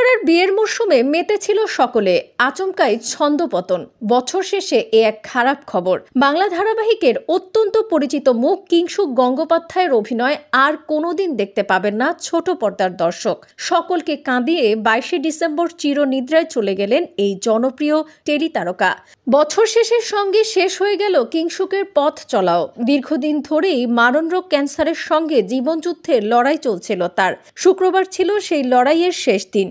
আর বিয়ের মরশুমে মেতে ছিল সকলে আচমকাই ছন্দপতন বছর শেষে এ এক খারাপ খবর বাংলা ধারাবাহিকের অত্যন্ত পরিচিত মুখ কিংসুক গঙ্গোপাধ্যায়ের অভিনয় আর কোনোদিন দেখতে পাবেন না ছোট পর্দার দর্শক সকলকে কাঁদিয়ে বাইশে ডিসেম্বর চিরনিদ্রায় চলে গেলেন এই জনপ্রিয় টেলি তারকা বছর শেষের সঙ্গে শেষ হয়ে গেল কিংসুকের পথ চলাও দীর্ঘদিন ধরেই মারণরোগ ক্যান্সারের সঙ্গে জীবনযুদ্ধের লড়াই চলছিল তার শুক্রবার ছিল সেই লড়াইয়ের শেষ দিন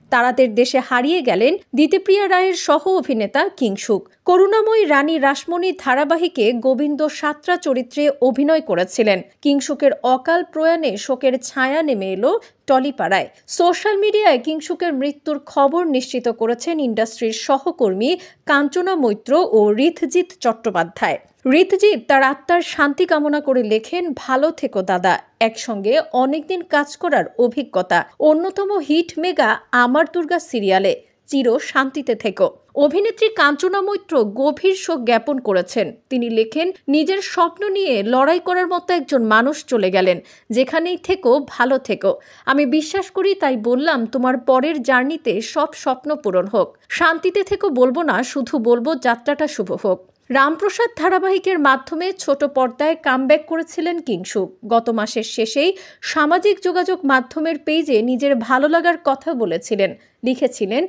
তারাদের দেশে হারিয়ে গেলেন দিতিপ্রিয়া রায়ের সহ অভিনেতা কিংসুক করুণাময়ী রানী রাসমণি ধারাবাহিকে গোবিন্দ সাতরা চরিত্রে অভিনয় করেছিলেন কিংসুকের অকাল প্রয়াণে শোকের ছায়া নেমে এলো টলিপাড়ায় সোশ্যাল মিডিয়ায় কিংসুকের মৃত্যুর খবর নিশ্চিত করেছেন ইন্ডাস্ট্রির সহকর্মী কাঞ্চনা মৈত্র ও ঋথজিৎ চট্টোপাধ্যায় ঋতজিৎ তার আত্মার শান্তি কামনা করে লেখেন ভালো থেকো দাদা একসঙ্গে অনেকদিন কাজ করার অভিজ্ঞতা অন্যতম হিট মেগা আমার আমার দুর্গা সিরিয়ালে চির শান্তিতে থেকো অভিনেত্রী কাঞ্চনা মৈত্র গভীর শোক জ্ঞাপন করেছেন তিনি লেখেন নিজের স্বপ্ন নিয়ে লড়াই করার মতো একজন মানুষ চলে গেলেন যেখানেই থেকো ভালো থেকো আমি বিশ্বাস করি তাই বললাম তোমার পরের জার্নিতে সব স্বপ্ন পূরণ হোক শান্তিতে থেকো বলবো না শুধু বলবো যাত্রাটা শুভ হোক রামপ্রসাদ ধারাবাহিকের মাধ্যমে ছোট পর্দায় কামব্যাক করেছিলেন কিংশুক গত মাসের শেষেই সামাজিক যোগাযোগ মাধ্যমের পেজে নিজের ভালো লাগার কথা বলেছিলেন লিখেছিলেন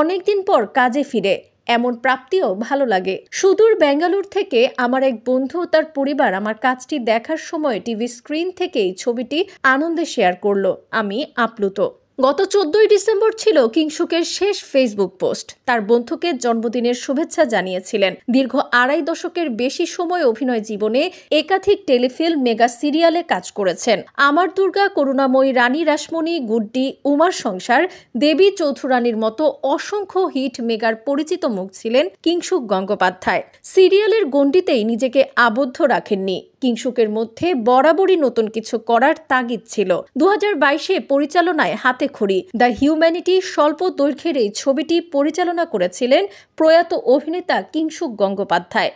অনেকদিন পর কাজে ফিরে এমন প্রাপ্তিও ভালো লাগে সুদূর বেঙ্গালুর থেকে আমার এক বন্ধু তার পরিবার আমার কাজটি দেখার সময় টিভি স্ক্রিন থেকেই ছবিটি আনন্দে শেয়ার করলো আমি আপ্লুত গত চোদ্দই ডিসেম্বর ছিল কিংশুকের শেষ ফেসবুক পোস্ট তার বন্ধুকে জন্মদিনের শুভেচ্ছা জানিয়েছিলেন দীর্ঘ আড়াই দশকের বেশি সময় অভিনয় জীবনে একাধিক টেলিফিল্ম মেগা সিরিয়ালে কাজ করেছেন আমার দুর্গা করুণাময়ী রানী রাসমণি গুড্ডি উমার সংসার দেবী চৌধুরানীর মতো অসংখ্য হিট মেগার পরিচিত মুখ ছিলেন কিংশুক গঙ্গোপাধ্যায় সিরিয়ালের গণ্ডিতেই নিজেকে আবদ্ধ রাখেননি কিংশুকের মধ্যে বরাবরই নতুন কিছু করার তাগিদ ছিল দু বাইশে পরিচালনায় হাতে খড়ি দ্য হিউম্যানিটি স্বল্প দৈর্ঘ্যের এই ছবিটি পরিচালনা করেছিলেন প্রয়াত অভিনেতা কিংশুক গঙ্গোপাধ্যায়